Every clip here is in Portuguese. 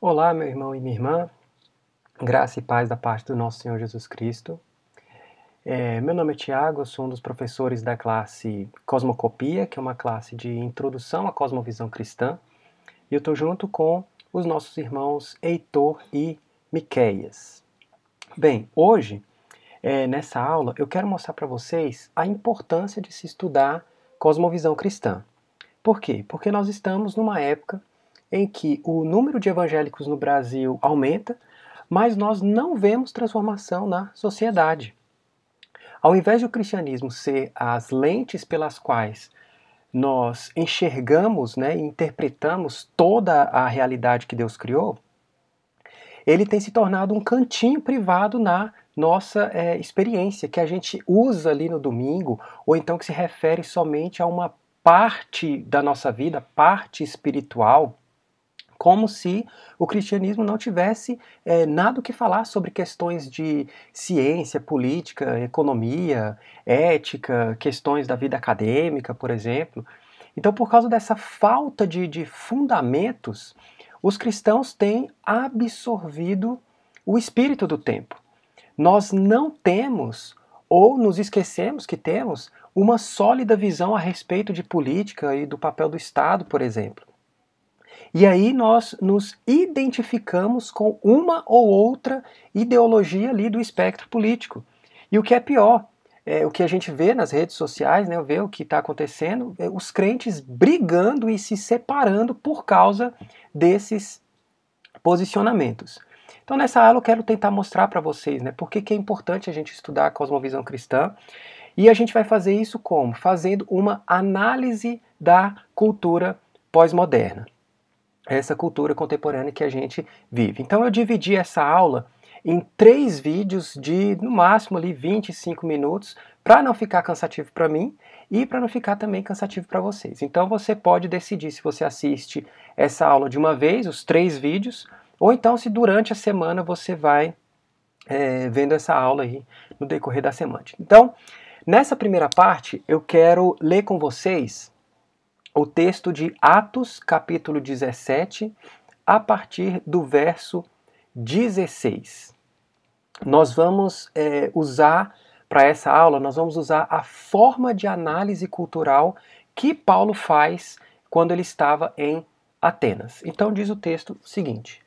Olá, meu irmão e minha irmã, graça e paz da parte do nosso Senhor Jesus Cristo. É, meu nome é Tiago, eu sou um dos professores da classe Cosmocopia, que é uma classe de introdução à cosmovisão cristã, e eu estou junto com os nossos irmãos Heitor e Miqueias. Bem, hoje, é, nessa aula, eu quero mostrar para vocês a importância de se estudar cosmovisão cristã. Por quê? Porque nós estamos numa época em que o número de evangélicos no Brasil aumenta, mas nós não vemos transformação na sociedade. Ao invés de o cristianismo ser as lentes pelas quais nós enxergamos né, e interpretamos toda a realidade que Deus criou, ele tem se tornado um cantinho privado na nossa é, experiência, que a gente usa ali no domingo, ou então que se refere somente a uma parte da nossa vida, parte espiritual, como se o cristianismo não tivesse é, nada o que falar sobre questões de ciência, política, economia, ética, questões da vida acadêmica, por exemplo. Então, por causa dessa falta de, de fundamentos, os cristãos têm absorvido o espírito do tempo. Nós não temos, ou nos esquecemos que temos, uma sólida visão a respeito de política e do papel do Estado, por exemplo. E aí nós nos identificamos com uma ou outra ideologia ali do espectro político. E o que é pior, é, o que a gente vê nas redes sociais, né, vê o que está acontecendo, é, os crentes brigando e se separando por causa desses posicionamentos. Então, nessa aula, eu quero tentar mostrar para vocês né, por que, que é importante a gente estudar a cosmovisão cristã. E a gente vai fazer isso como? Fazendo uma análise da cultura pós-moderna essa cultura contemporânea que a gente vive. Então eu dividi essa aula em três vídeos de no máximo ali 25 minutos para não ficar cansativo para mim e para não ficar também cansativo para vocês. Então você pode decidir se você assiste essa aula de uma vez, os três vídeos, ou então se durante a semana você vai é, vendo essa aula aí no decorrer da semana. Então, nessa primeira parte, eu quero ler com vocês o texto de Atos, capítulo 17, a partir do verso 16. Nós vamos é, usar, para essa aula, nós vamos usar a forma de análise cultural que Paulo faz quando ele estava em Atenas. Então, diz o texto o seguinte: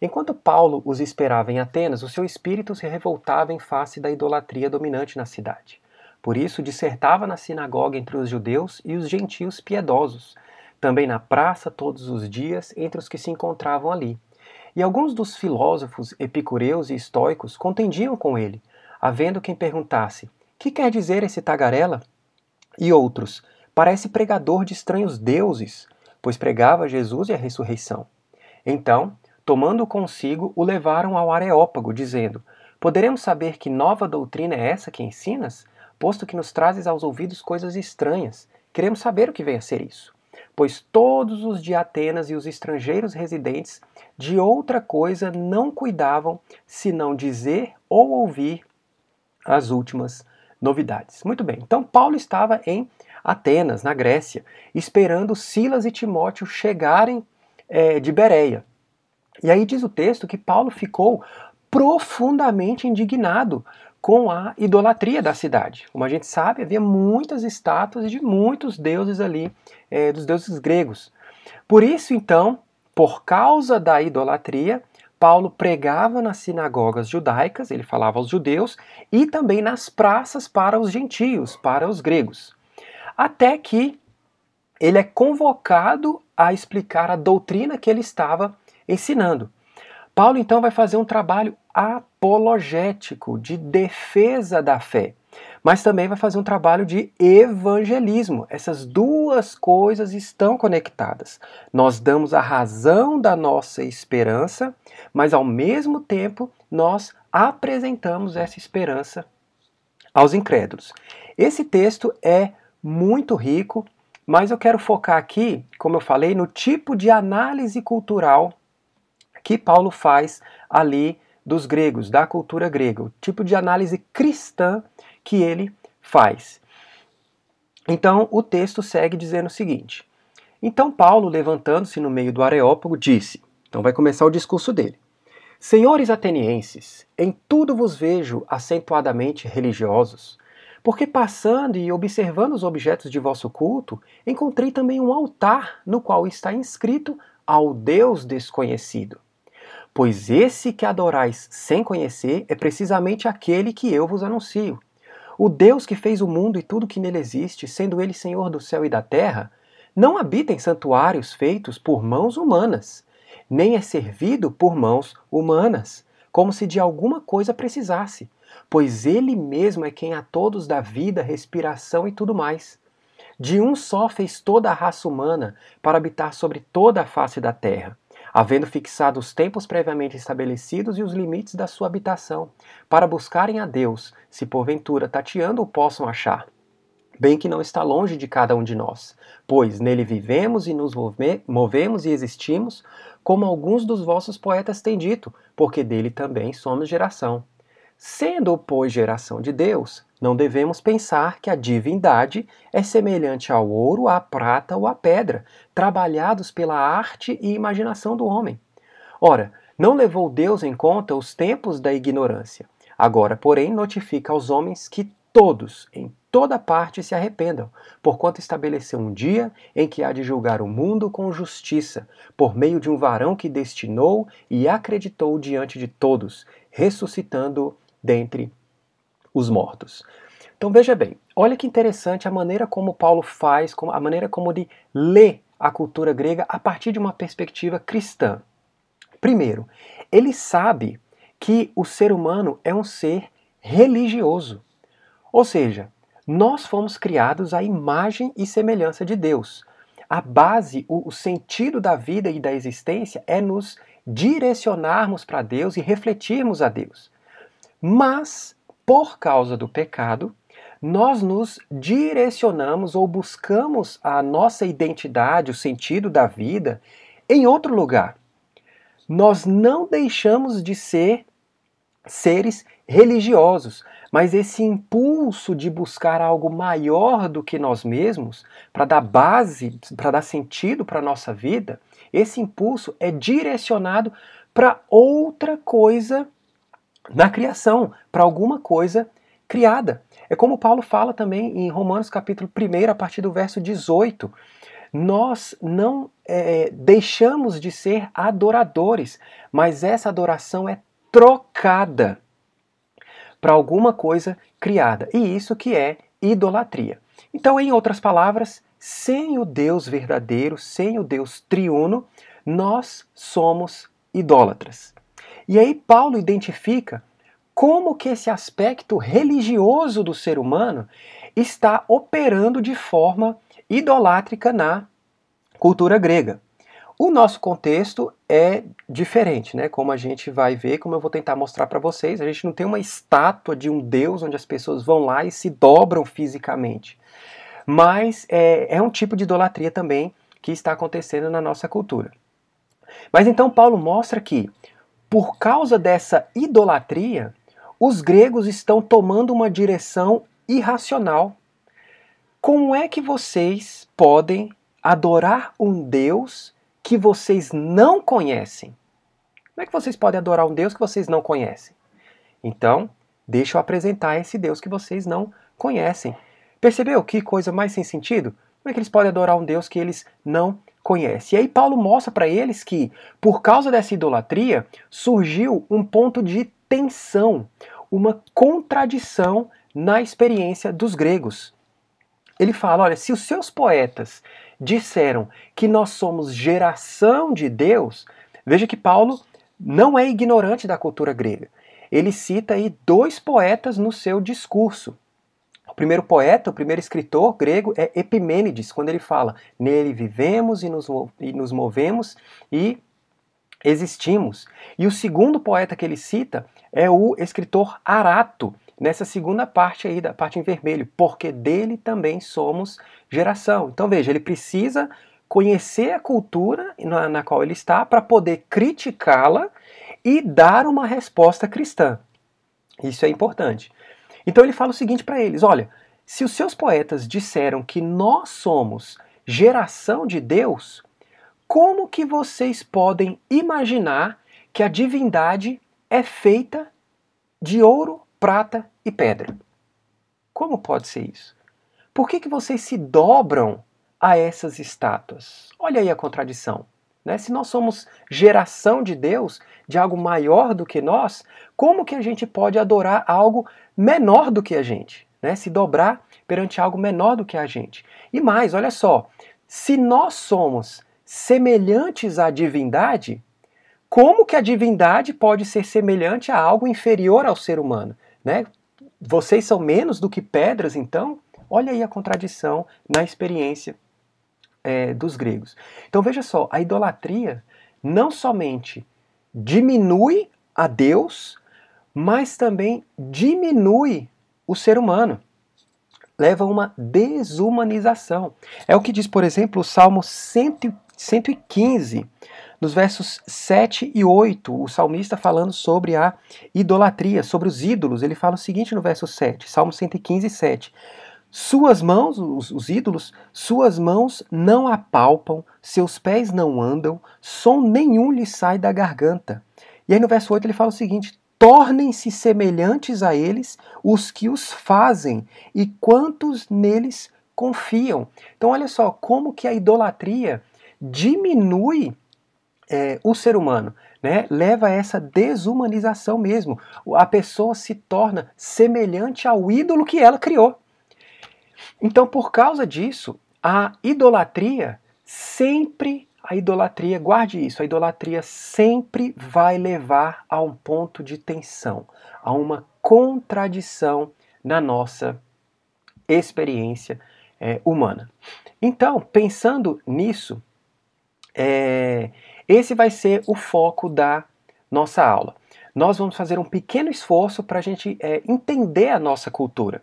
Enquanto Paulo os esperava em Atenas, o seu espírito se revoltava em face da idolatria dominante na cidade. Por isso, dissertava na sinagoga entre os judeus e os gentios piedosos, também na praça todos os dias entre os que se encontravam ali. E alguns dos filósofos epicureus e estoicos contendiam com ele, havendo quem perguntasse: Que quer dizer esse tagarela? E outros: Parece pregador de estranhos deuses, pois pregava Jesus e a ressurreição. Então, tomando consigo, o levaram ao Areópago, dizendo: Poderemos saber que nova doutrina é essa que ensinas? posto que nos trazes aos ouvidos coisas estranhas. Queremos saber o que vem a ser isso. Pois todos os de Atenas e os estrangeiros residentes de outra coisa não cuidavam, senão dizer ou ouvir as últimas novidades. Muito bem, então Paulo estava em Atenas, na Grécia, esperando Silas e Timóteo chegarem é, de Bereia. E aí diz o texto que Paulo ficou profundamente indignado com a idolatria da cidade. Como a gente sabe, havia muitas estátuas de muitos deuses ali, é, dos deuses gregos. Por isso, então, por causa da idolatria, Paulo pregava nas sinagogas judaicas, ele falava aos judeus, e também nas praças para os gentios, para os gregos. Até que ele é convocado a explicar a doutrina que ele estava ensinando. Paulo então vai fazer um trabalho apologético, de defesa da fé, mas também vai fazer um trabalho de evangelismo. Essas duas coisas estão conectadas. Nós damos a razão da nossa esperança, mas ao mesmo tempo nós apresentamos essa esperança aos incrédulos. Esse texto é muito rico, mas eu quero focar aqui, como eu falei, no tipo de análise cultural que Paulo faz ali dos gregos, da cultura grega, o tipo de análise cristã que ele faz. Então, o texto segue dizendo o seguinte: Então Paulo, levantando-se no meio do Areópago, disse: Então vai começar o discurso dele. Senhores atenienses, em tudo vos vejo acentuadamente religiosos, porque passando e observando os objetos de vosso culto, encontrei também um altar no qual está inscrito ao Deus desconhecido. Pois esse que adorais sem conhecer é precisamente aquele que eu vos anuncio. O Deus que fez o mundo e tudo que nele existe, sendo ele Senhor do céu e da terra, não habita em santuários feitos por mãos humanas, nem é servido por mãos humanas, como se de alguma coisa precisasse, pois ele mesmo é quem a todos dá vida, respiração e tudo mais. De um só fez toda a raça humana para habitar sobre toda a face da terra havendo fixado os tempos previamente estabelecidos e os limites da sua habitação, para buscarem a Deus, se porventura tateando o possam achar. Bem que não está longe de cada um de nós, pois nele vivemos e nos movemos e existimos, como alguns dos vossos poetas têm dito, porque dele também somos geração. Sendo, pois, geração de Deus, não devemos pensar que a divindade é semelhante ao ouro, à prata ou à pedra, trabalhados pela arte e imaginação do homem. Ora, não levou Deus em conta os tempos da ignorância. Agora, porém, notifica aos homens que todos, em toda parte, se arrependam, porquanto estabeleceu um dia em que há de julgar o mundo com justiça, por meio de um varão que destinou e acreditou diante de todos, ressuscitando dentre os mortos. Então veja bem, olha que interessante a maneira como Paulo faz, a maneira como ele lê a cultura grega a partir de uma perspectiva cristã. Primeiro, ele sabe que o ser humano é um ser religioso. Ou seja, nós fomos criados à imagem e semelhança de Deus. A base, o, o sentido da vida e da existência é nos direcionarmos para Deus e refletirmos a Deus. Mas, por causa do pecado, nós nos direcionamos ou buscamos a nossa identidade, o sentido da vida, em outro lugar. Nós não deixamos de ser seres religiosos, mas esse impulso de buscar algo maior do que nós mesmos, para dar base, para dar sentido para a nossa vida, esse impulso é direcionado para outra coisa na criação para alguma coisa criada. É como Paulo fala também em Romanos capítulo 1, a partir do verso 18. Nós não é, deixamos de ser adoradores, mas essa adoração é trocada para alguma coisa criada. E isso que é idolatria. Então, em outras palavras, sem o Deus verdadeiro, sem o Deus triuno, nós somos idólatras. E aí Paulo identifica como que esse aspecto religioso do ser humano está operando de forma idolátrica na cultura grega. O nosso contexto é diferente, né? Como a gente vai ver, como eu vou tentar mostrar para vocês, a gente não tem uma estátua de um deus onde as pessoas vão lá e se dobram fisicamente. Mas é, é um tipo de idolatria também que está acontecendo na nossa cultura. Mas então Paulo mostra que por causa dessa idolatria, os gregos estão tomando uma direção irracional. Como é que vocês podem adorar um Deus que vocês não conhecem? Como é que vocês podem adorar um Deus que vocês não conhecem? Então, deixa eu apresentar esse Deus que vocês não conhecem. Percebeu que coisa mais sem sentido? Como é que eles podem adorar um Deus que eles não conhece. E aí Paulo mostra para eles que, por causa dessa idolatria, surgiu um ponto de tensão, uma contradição na experiência dos gregos. Ele fala: olha, se os seus poetas disseram que nós somos geração de Deus, veja que Paulo não é ignorante da cultura grega. Ele cita aí dois poetas no seu discurso primeiro poeta, o primeiro escritor grego é Epimênides, quando ele fala: Nele vivemos e nos, e nos movemos e existimos. E o segundo poeta que ele cita é o escritor Arato, nessa segunda parte aí, da parte em vermelho, porque dele também somos geração. Então veja, ele precisa conhecer a cultura na, na qual ele está para poder criticá-la e dar uma resposta cristã. Isso é importante. Então ele fala o seguinte para eles: olha, se os seus poetas disseram que nós somos geração de Deus, como que vocês podem imaginar que a divindade é feita de ouro, prata e pedra? Como pode ser isso? Por que, que vocês se dobram a essas estátuas? Olha aí a contradição. Né? Se nós somos geração de Deus, de algo maior do que nós, como que a gente pode adorar algo menor do que a gente, né? se dobrar perante algo menor do que a gente. E mais, olha só, se nós somos semelhantes à divindade, como que a divindade pode ser semelhante a algo inferior ao ser humano? Né? Vocês são menos do que pedras, então? Olha aí a contradição na experiência é, dos gregos. Então veja só, a idolatria não somente diminui a Deus, mas também diminui o ser humano. Leva a uma desumanização. É o que diz, por exemplo, o Salmo 115, nos versos 7 e 8, o salmista falando sobre a idolatria, sobre os ídolos. Ele fala o seguinte no verso 7, Salmo 115, 7. Suas mãos, os, os, ídolos, suas mãos não apalpam, seus pés não andam, som nenhum lhe sai da garganta. E aí no verso 8 ele fala o seguinte: tornem-se semelhantes a eles os que os fazem e quantos neles confiam. Então olha só como que a idolatria diminui é, o ser humano, né? leva a essa desumanização mesmo. A pessoa se torna semelhante ao ídolo que ela criou. Então por causa disso, a idolatria sempre a idolatria, guarde isso, a idolatria sempre vai levar a um ponto de tensão, a uma contradição na nossa experiência é, humana. Então, pensando nisso, é, esse vai ser o foco da nossa aula. Nós vamos fazer um pequeno esforço para a gente é, entender a nossa cultura.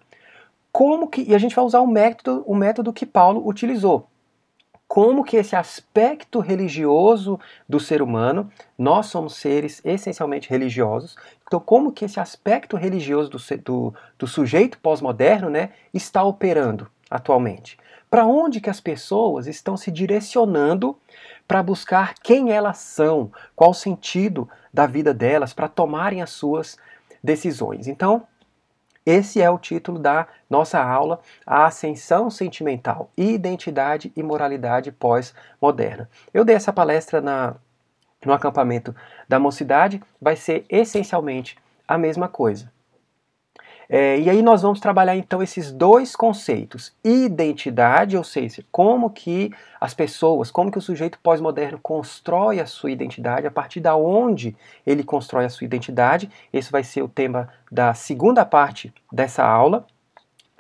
Como que, e a gente vai usar o método, o método que Paulo utilizou, como que esse aspecto religioso do ser humano, nós somos seres essencialmente religiosos, então como que esse aspecto religioso do, do, do sujeito pós-moderno né, está operando atualmente? Para onde que as pessoas estão se direcionando para buscar quem elas são, qual o sentido da vida delas, para tomarem as suas decisões? Então, esse é o título da nossa aula, A Ascensão Sentimental, Identidade e Moralidade Pós-Moderna. Eu dei essa palestra na, no acampamento da mocidade, vai ser essencialmente a mesma coisa. É, e aí nós vamos trabalhar então esses dois conceitos, identidade, ou seja, como que as pessoas, como que o sujeito pós-moderno constrói a sua identidade, a partir da onde ele constrói a sua identidade. Esse vai ser o tema da segunda parte dessa aula,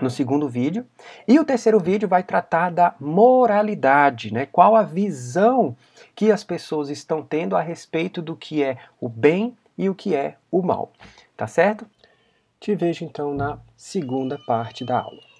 no segundo vídeo. E o terceiro vídeo vai tratar da moralidade, né? Qual a visão que as pessoas estão tendo a respeito do que é o bem e o que é o mal, tá certo? Te vejo então na segunda parte da aula.